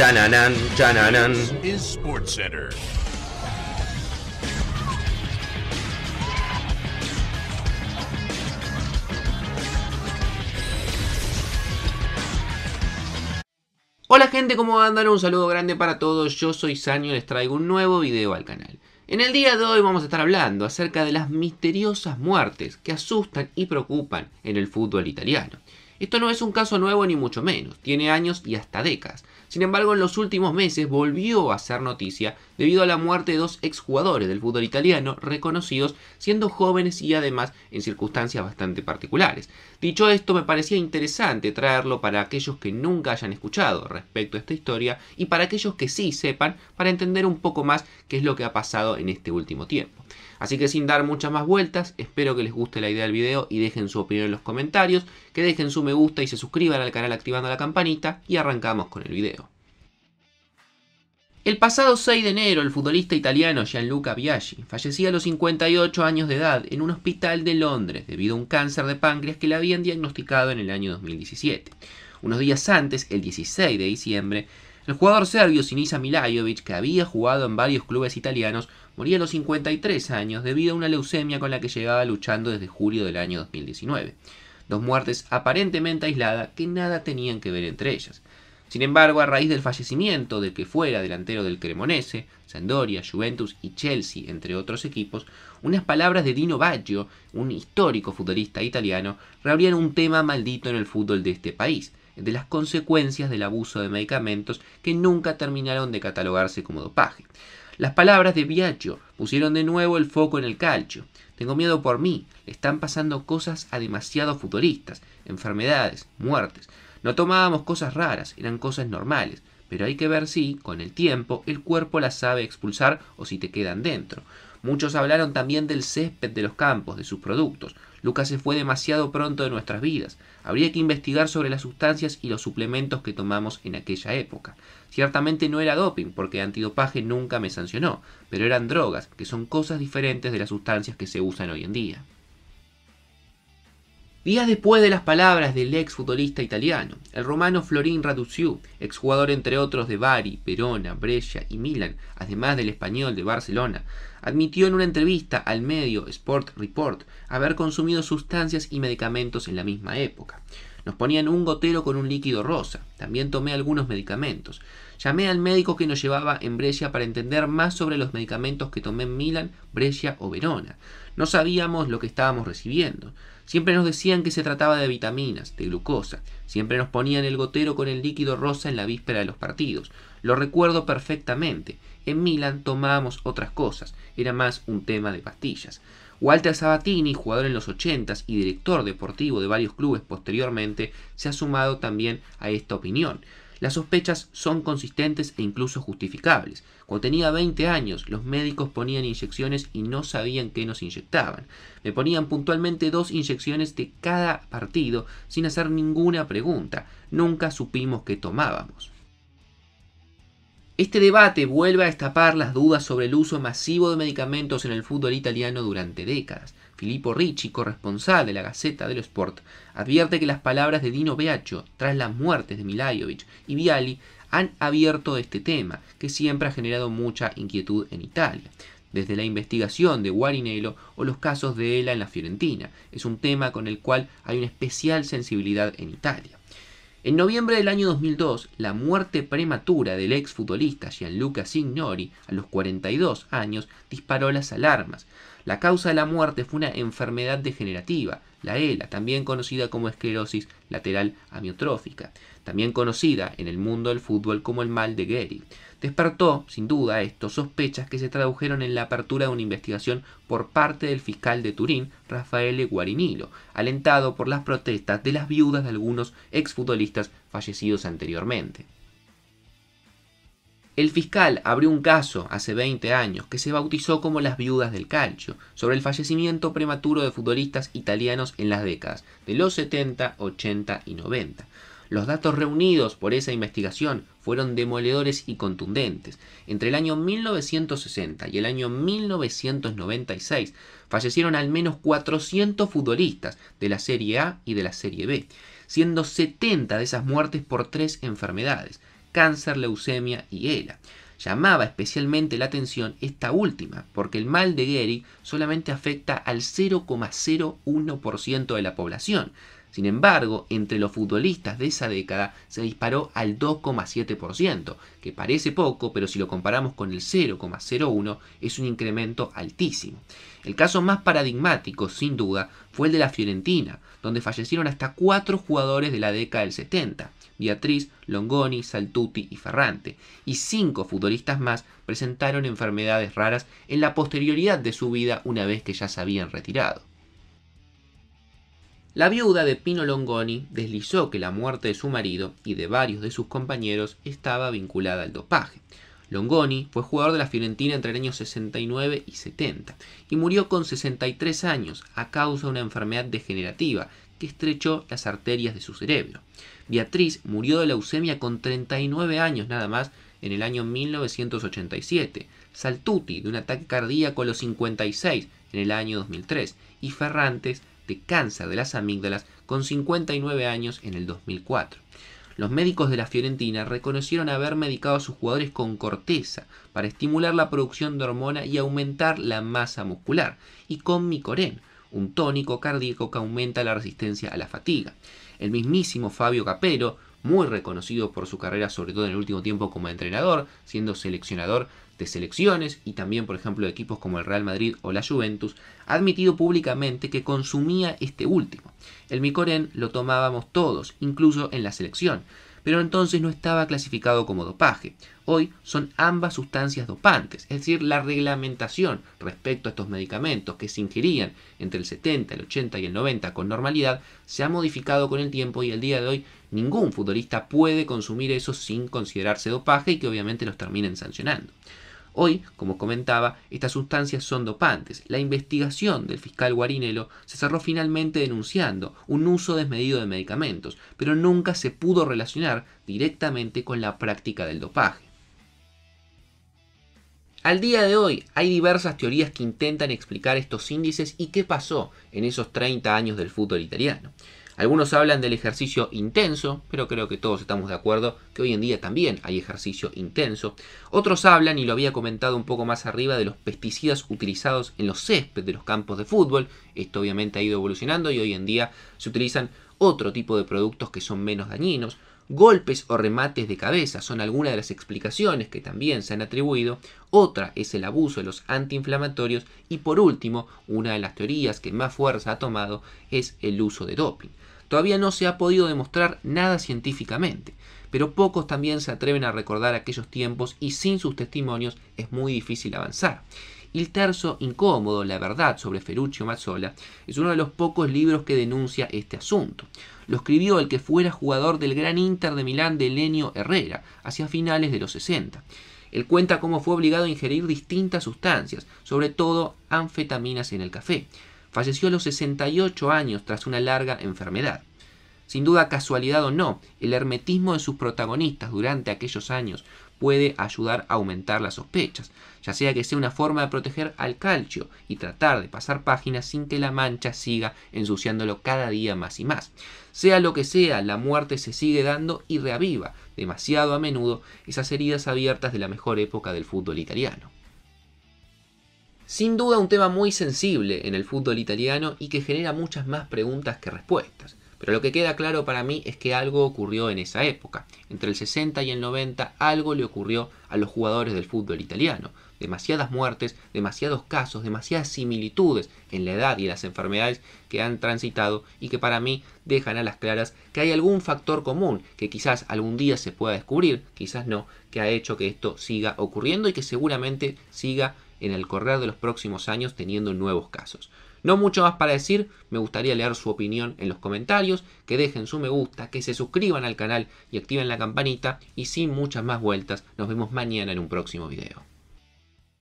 Chananan, chananan. Hola gente, ¿cómo andan? Un saludo grande para todos. Yo soy Sanyo y les traigo un nuevo video al canal. En el día de hoy vamos a estar hablando acerca de las misteriosas muertes que asustan y preocupan en el fútbol italiano. Esto no es un caso nuevo ni mucho menos, tiene años y hasta décadas, sin embargo, en los últimos meses volvió a ser noticia debido a la muerte de dos exjugadores del fútbol italiano reconocidos siendo jóvenes y además en circunstancias bastante particulares. Dicho esto, me parecía interesante traerlo para aquellos que nunca hayan escuchado respecto a esta historia y para aquellos que sí sepan para entender un poco más qué es lo que ha pasado en este último tiempo. Así que sin dar muchas más vueltas, espero que les guste la idea del video y dejen su opinión en los comentarios, que dejen su me gusta y se suscriban al canal activando la campanita y arrancamos con el video. El pasado 6 de enero, el futbolista italiano Gianluca Biaggi fallecía a los 58 años de edad en un hospital de Londres debido a un cáncer de páncreas que le habían diagnosticado en el año 2017. Unos días antes, el 16 de diciembre, el jugador serbio Sinisa Milajovic, que había jugado en varios clubes italianos, moría a los 53 años debido a una leucemia con la que llegaba luchando desde julio del año 2019. Dos muertes aparentemente aisladas que nada tenían que ver entre ellas. Sin embargo, a raíz del fallecimiento del que fuera delantero del Cremonese, Sampdoria, Juventus y Chelsea, entre otros equipos, unas palabras de Dino Baggio, un histórico futbolista italiano, reabrían un tema maldito en el fútbol de este país, de las consecuencias del abuso de medicamentos que nunca terminaron de catalogarse como dopaje. Las palabras de Baggio pusieron de nuevo el foco en el calcio. Tengo miedo por mí, le están pasando cosas a demasiados futbolistas, enfermedades, muertes. No tomábamos cosas raras, eran cosas normales, pero hay que ver si, con el tiempo, el cuerpo las sabe expulsar o si te quedan dentro. Muchos hablaron también del césped de los campos, de sus productos. Lucas se fue demasiado pronto de nuestras vidas. Habría que investigar sobre las sustancias y los suplementos que tomamos en aquella época. Ciertamente no era doping, porque antidopaje nunca me sancionó, pero eran drogas, que son cosas diferentes de las sustancias que se usan hoy en día. Días después de las palabras del ex futbolista italiano, el romano Florin Raduciu, jugador entre otros de Bari, Verona, Brescia y Milan, además del español de Barcelona, admitió en una entrevista al medio Sport Report haber consumido sustancias y medicamentos en la misma época. Nos ponían un gotero con un líquido rosa. También tomé algunos medicamentos. Llamé al médico que nos llevaba en Brescia para entender más sobre los medicamentos que tomé en Milán, Brescia o Verona. No sabíamos lo que estábamos recibiendo. Siempre nos decían que se trataba de vitaminas, de glucosa. Siempre nos ponían el gotero con el líquido rosa en la víspera de los partidos. Lo recuerdo perfectamente. En Milán tomábamos otras cosas. Era más un tema de pastillas. Walter Sabatini, jugador en los 80s y director deportivo de varios clubes posteriormente, se ha sumado también a esta opinión. Las sospechas son consistentes e incluso justificables. Cuando tenía 20 años, los médicos ponían inyecciones y no sabían qué nos inyectaban. Me ponían puntualmente dos inyecciones de cada partido sin hacer ninguna pregunta. Nunca supimos qué tomábamos. Este debate vuelve a destapar las dudas sobre el uso masivo de medicamentos en el fútbol italiano durante décadas. Filippo Ricci, corresponsal de la Gaceta dello Sport, advierte que las palabras de Dino Beaccio tras las muertes de Milajovic y Viali han abierto este tema, que siempre ha generado mucha inquietud en Italia desde la investigación de Guarinello o los casos de Ela en la Fiorentina. Es un tema con el cual hay una especial sensibilidad en Italia. En noviembre del año 2002, la muerte prematura del futbolista Gianluca Signori, a los 42 años, disparó las alarmas. La causa de la muerte fue una enfermedad degenerativa, la ELA, también conocida como esclerosis lateral amiotrófica también conocida en el mundo del fútbol como el mal de Gary. Despertó, sin duda, estos sospechas que se tradujeron en la apertura de una investigación por parte del fiscal de Turín, Raffaele Guarinillo, alentado por las protestas de las viudas de algunos exfutbolistas fallecidos anteriormente. El fiscal abrió un caso hace 20 años que se bautizó como las viudas del calcio, sobre el fallecimiento prematuro de futbolistas italianos en las décadas de los 70, 80 y 90. Los datos reunidos por esa investigación fueron demoledores y contundentes. Entre el año 1960 y el año 1996 fallecieron al menos 400 futbolistas de la Serie A y de la Serie B, siendo 70 de esas muertes por tres enfermedades, cáncer, leucemia y ELA. Llamaba especialmente la atención esta última, porque el mal de Gehrig solamente afecta al 0,01% de la población, sin embargo, entre los futbolistas de esa década se disparó al 2,7%, que parece poco, pero si lo comparamos con el 0,01 es un incremento altísimo. El caso más paradigmático, sin duda, fue el de la Fiorentina, donde fallecieron hasta cuatro jugadores de la década del 70, Beatriz, Longoni, Saltuti y Ferrante, y cinco futbolistas más presentaron enfermedades raras en la posterioridad de su vida una vez que ya se habían retirado. La viuda de Pino Longoni deslizó que la muerte de su marido y de varios de sus compañeros estaba vinculada al dopaje. Longoni fue jugador de la Fiorentina entre el año 69 y 70 y murió con 63 años a causa de una enfermedad degenerativa que estrechó las arterias de su cerebro. Beatriz murió de leucemia con 39 años nada más en el año 1987, Saltuti de un ataque cardíaco a los 56 en el año 2003 y Ferrantes de cáncer de las amígdalas con 59 años en el 2004. Los médicos de la Fiorentina reconocieron haber medicado a sus jugadores con corteza para estimular la producción de hormona y aumentar la masa muscular, y con micorén, un tónico cardíaco que aumenta la resistencia a la fatiga. El mismísimo Fabio Capero, muy reconocido por su carrera, sobre todo en el último tiempo como entrenador, siendo seleccionador de selecciones y también, por ejemplo, equipos como el Real Madrid o la Juventus, ha admitido públicamente que consumía este último. El micoren lo tomábamos todos, incluso en la selección, pero entonces no estaba clasificado como dopaje. Hoy son ambas sustancias dopantes, es decir, la reglamentación respecto a estos medicamentos que se ingerían entre el 70, el 80 y el 90 con normalidad se ha modificado con el tiempo y el día de hoy ningún futbolista puede consumir eso sin considerarse dopaje y que obviamente los terminen sancionando. Hoy, como comentaba, estas sustancias son dopantes. La investigación del fiscal Guarinelo se cerró finalmente denunciando un uso desmedido de medicamentos, pero nunca se pudo relacionar directamente con la práctica del dopaje. Al día de hoy hay diversas teorías que intentan explicar estos índices y qué pasó en esos 30 años del fútbol italiano. Algunos hablan del ejercicio intenso, pero creo que todos estamos de acuerdo que hoy en día también hay ejercicio intenso. Otros hablan, y lo había comentado un poco más arriba, de los pesticidas utilizados en los césped de los campos de fútbol. Esto obviamente ha ido evolucionando y hoy en día se utilizan otro tipo de productos que son menos dañinos. Golpes o remates de cabeza son algunas de las explicaciones que también se han atribuido. Otra es el abuso de los antiinflamatorios. Y por último, una de las teorías que más fuerza ha tomado es el uso de doping. Todavía no se ha podido demostrar nada científicamente, pero pocos también se atreven a recordar aquellos tiempos y sin sus testimonios es muy difícil avanzar. El terzo incómodo, la verdad sobre Ferruccio Mazzola, es uno de los pocos libros que denuncia este asunto. Lo escribió el que fuera jugador del gran Inter de Milán de Lenio Herrera, hacia finales de los 60. Él cuenta cómo fue obligado a ingerir distintas sustancias, sobre todo anfetaminas en el café falleció a los 68 años tras una larga enfermedad. Sin duda, casualidad o no, el hermetismo de sus protagonistas durante aquellos años puede ayudar a aumentar las sospechas, ya sea que sea una forma de proteger al calcio y tratar de pasar páginas sin que la mancha siga ensuciándolo cada día más y más. Sea lo que sea, la muerte se sigue dando y reaviva demasiado a menudo esas heridas abiertas de la mejor época del fútbol italiano. Sin duda un tema muy sensible en el fútbol italiano y que genera muchas más preguntas que respuestas. Pero lo que queda claro para mí es que algo ocurrió en esa época. Entre el 60 y el 90 algo le ocurrió a los jugadores del fútbol italiano. Demasiadas muertes, demasiados casos, demasiadas similitudes en la edad y las enfermedades que han transitado y que para mí dejan a las claras que hay algún factor común que quizás algún día se pueda descubrir, quizás no, que ha hecho que esto siga ocurriendo y que seguramente siga en el correr de los próximos años teniendo nuevos casos. No mucho más para decir, me gustaría leer su opinión en los comentarios, que dejen su me gusta, que se suscriban al canal y activen la campanita y sin muchas más vueltas, nos vemos mañana en un próximo video.